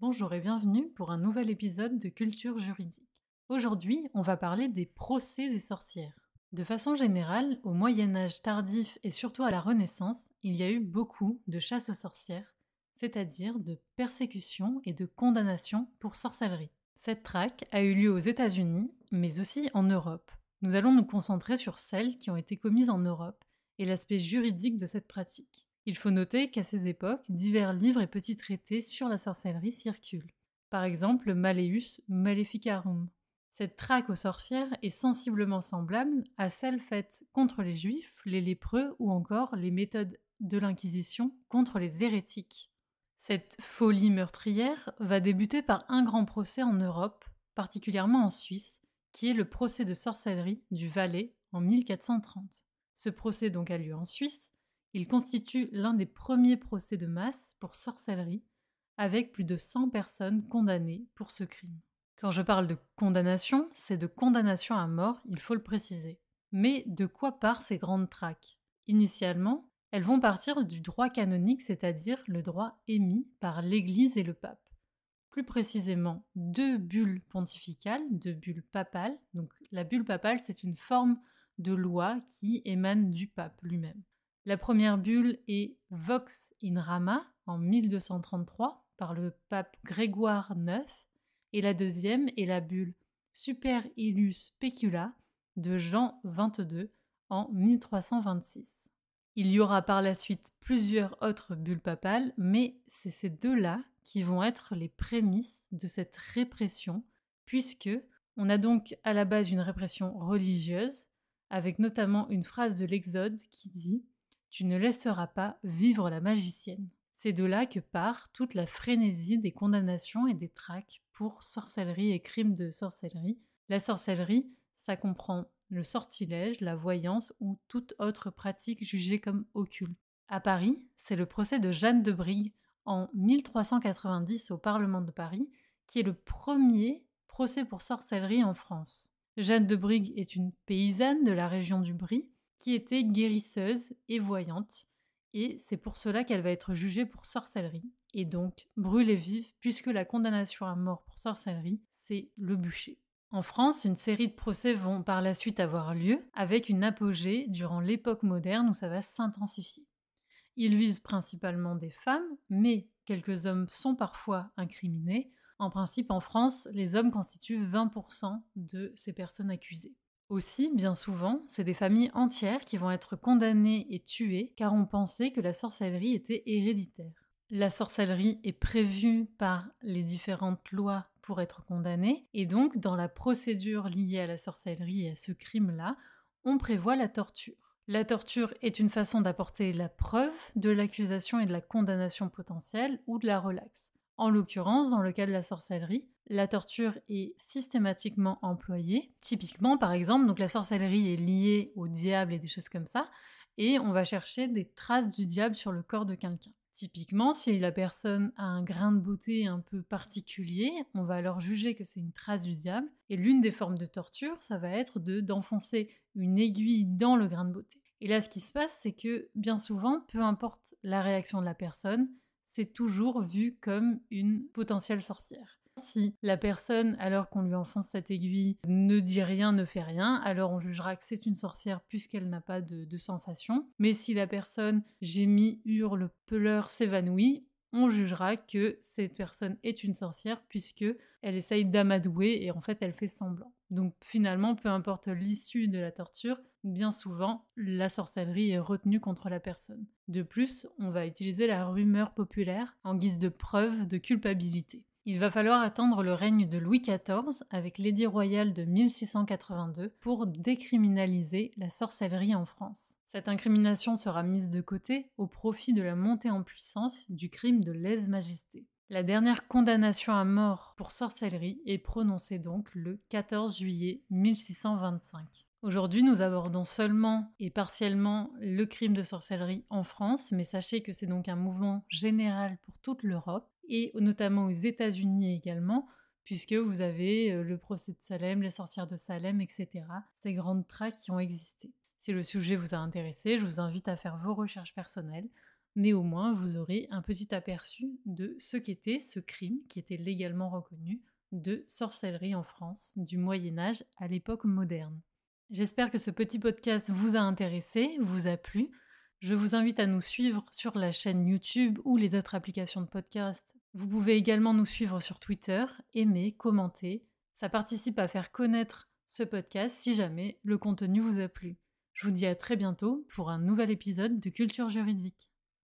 Bonjour et bienvenue pour un nouvel épisode de Culture juridique. Aujourd'hui, on va parler des procès des sorcières. De façon générale, au Moyen Âge tardif et surtout à la Renaissance, il y a eu beaucoup de chasses aux sorcières, c'est-à-dire de persécutions et de condamnations pour sorcellerie. Cette traque a eu lieu aux États-Unis, mais aussi en Europe. Nous allons nous concentrer sur celles qui ont été commises en Europe et l'aspect juridique de cette pratique. Il faut noter qu'à ces époques, divers livres et petits traités sur la sorcellerie circulent. Par exemple, le Malleus Maleficarum. Cette traque aux sorcières est sensiblement semblable à celle faite contre les juifs, les lépreux ou encore les méthodes de l'Inquisition contre les hérétiques. Cette folie meurtrière va débuter par un grand procès en Europe, particulièrement en Suisse, qui est le procès de sorcellerie du Valais en 1430. Ce procès donc a lieu en Suisse, il constitue l'un des premiers procès de masse pour sorcellerie, avec plus de 100 personnes condamnées pour ce crime. Quand je parle de condamnation, c'est de condamnation à mort, il faut le préciser. Mais de quoi part ces grandes traques Initialement, elles vont partir du droit canonique, c'est-à-dire le droit émis par l'Église et le pape. Plus précisément, deux bulles pontificales, deux bulles papales. Donc la bulle papale, c'est une forme de loi qui émane du pape lui-même. La première bulle est Vox in Rama en 1233 par le pape Grégoire IX et la deuxième est la bulle Super Illus Pecula de Jean XXII en 1326. Il y aura par la suite plusieurs autres bulles papales, mais c'est ces deux-là qui vont être les prémices de cette répression, puisque on a donc à la base une répression religieuse, avec notamment une phrase de l'Exode qui dit tu ne laisseras pas vivre la magicienne. C'est de là que part toute la frénésie des condamnations et des traques pour sorcellerie et crimes de sorcellerie. La sorcellerie, ça comprend le sortilège, la voyance ou toute autre pratique jugée comme occulte. À Paris, c'est le procès de Jeanne de Brigue en 1390 au Parlement de Paris qui est le premier procès pour sorcellerie en France. Jeanne de Brigue est une paysanne de la région du Brie qui était guérisseuse et voyante, et c'est pour cela qu'elle va être jugée pour sorcellerie, et donc brûlée vive, puisque la condamnation à mort pour sorcellerie, c'est le bûcher. En France, une série de procès vont par la suite avoir lieu, avec une apogée durant l'époque moderne où ça va s'intensifier. Ils visent principalement des femmes, mais quelques hommes sont parfois incriminés. En principe, en France, les hommes constituent 20% de ces personnes accusées. Aussi, bien souvent, c'est des familles entières qui vont être condamnées et tuées car on pensait que la sorcellerie était héréditaire. La sorcellerie est prévue par les différentes lois pour être condamnée, et donc dans la procédure liée à la sorcellerie et à ce crime-là, on prévoit la torture. La torture est une façon d'apporter la preuve de l'accusation et de la condamnation potentielle ou de la relaxe. En l'occurrence, dans le cas de la sorcellerie, la torture est systématiquement employée. Typiquement, par exemple, donc la sorcellerie est liée au diable et des choses comme ça, et on va chercher des traces du diable sur le corps de quelqu'un. Typiquement, si la personne a un grain de beauté un peu particulier, on va alors juger que c'est une trace du diable. Et l'une des formes de torture, ça va être de d'enfoncer une aiguille dans le grain de beauté. Et là, ce qui se passe, c'est que bien souvent, peu importe la réaction de la personne, c'est toujours vu comme une potentielle sorcière. Si la personne, alors qu'on lui enfonce cette aiguille, ne dit rien, ne fait rien, alors on jugera que c'est une sorcière puisqu'elle n'a pas de, de, sensation. Mais si la personne gémit, hurle, pleure, s'évanouit, on jugera que cette personne est une sorcière puisque elle essaye d'amadouer et en fait elle fait semblant. Donc finalement, peu importe l'issue de la torture, bien souvent, la sorcellerie est retenue contre la personne. De plus, on va utiliser la rumeur populaire en guise de preuve de culpabilité. Il va falloir attendre le règne de Louis XIV avec l'édit royal de 1682 pour décriminaliser la sorcellerie en France. Cette incrimination sera mise de côté au profit de la montée en puissance du crime de lèse-majesté. La dernière condamnation à mort pour sorcellerie est prononcée donc le 14 juillet 1625. Aujourd'hui, nous abordons seulement et partiellement le crime de sorcellerie en France, mais sachez que c'est donc un mouvement général pour toute l'Europe et notamment aux États-Unis également, puisque vous avez euh, le procès de Salem, les sorcières de Salem, etc. Ces grandes traques qui ont existé. Si le sujet vous a intéressé, je vous invite à faire vos recherches personnelles mais au moins vous aurez un petit aperçu de ce qu'était ce crime qui était légalement reconnu de sorcellerie en France du Moyen Âge à l'époque moderne. J'espère que ce petit podcast vous a intéressé, vous a plu. Je vous invite à nous suivre sur la chaîne YouTube ou les autres applications de podcast. Vous pouvez également nous suivre sur Twitter, aimer, commenter. Ça participe à faire connaître ce podcast si jamais le contenu vous a plu. Je vous dis à très bientôt pour un nouvel épisode de Culture juridique.